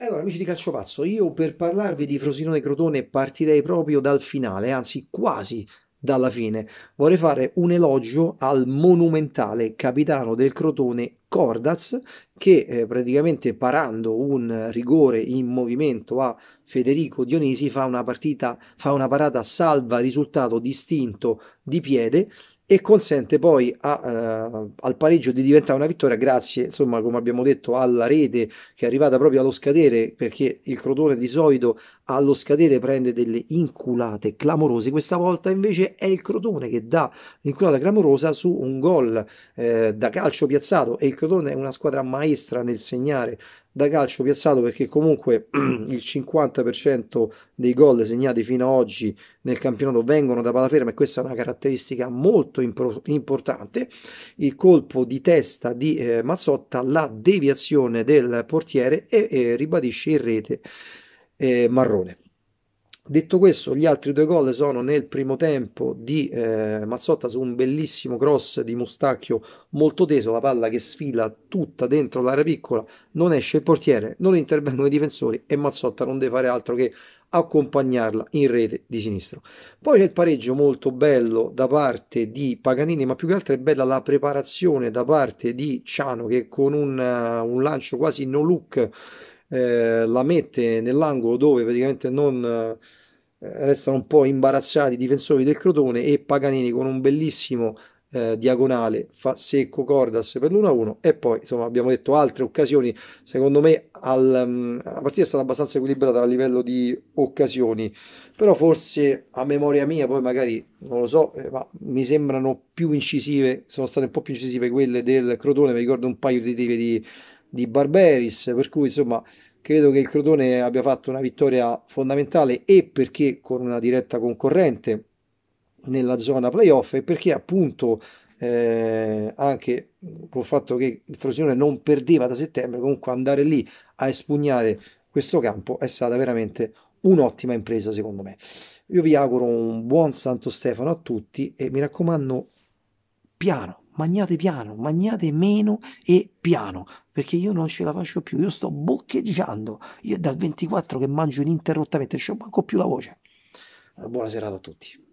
allora, amici di Calcio Pazzo, io per parlarvi di Frosinone Crotone partirei proprio dal finale, anzi quasi dalla fine. Vorrei fare un elogio al monumentale capitano del Crotone Cordaz, che eh, praticamente parando un rigore in movimento a Federico Dionisi fa una, partita, fa una parata salva risultato distinto di piede e consente poi a, uh, al pareggio di diventare una vittoria grazie, insomma, come abbiamo detto, alla rete che è arrivata proprio allo scadere, perché il Crotone di solito allo scadere prende delle inculate clamorose, questa volta invece è il Crotone che dà l'inculata clamorosa su un gol eh, da calcio piazzato e il Crotone è una squadra maestra nel segnare da calcio piazzato perché comunque il 50% dei gol segnati fino ad oggi nel campionato vengono da palaferma e questa è una caratteristica molto impor- importante. Il colpo di testa di eh, Mazzotta, la deviazione del portiere e, e ribadisce in rete eh, Marrone. Detto questo, gli altri due gol sono nel primo tempo di eh, Mazzotta su un bellissimo cross di Mustacchio molto teso, la palla che sfila tutta dentro l'area piccola, non esce il portiere, non intervengono i difensori e Mazzotta non deve fare altro che accompagnarla in rete di sinistro. Poi c'è il pareggio molto bello da parte di Paganini, ma più che altro è bella la preparazione da parte di Ciano che con un, uh, un lancio quasi no look eh, la mette nell'angolo dove praticamente non eh, restano un po' imbarazzati i difensori del Crotone e Paganini con un bellissimo eh, diagonale fa secco Cordas per l'1-1 e poi insomma abbiamo detto altre occasioni secondo me al, um, la partita è stata abbastanza equilibrata a livello di occasioni però forse a memoria mia poi magari non lo so eh, ma mi sembrano più incisive sono state un po' più incisive quelle del Crotone mi ricordo un paio di tiri di di Barberis, per cui insomma credo che il Crotone abbia fatto una vittoria fondamentale e perché con una diretta concorrente nella zona playoff e perché appunto eh, anche col fatto che il Frosinone non perdeva da settembre comunque andare lì a espugnare questo campo è stata veramente un'ottima impresa secondo me io vi auguro un buon Santo Stefano a tutti e mi raccomando piano mangiate piano, mangiate meno e piano, perché io non ce la faccio più, io sto boccheggiando, io dal 24 che mangio ininterrottamente, non ho manco più la voce. Buona serata a tutti.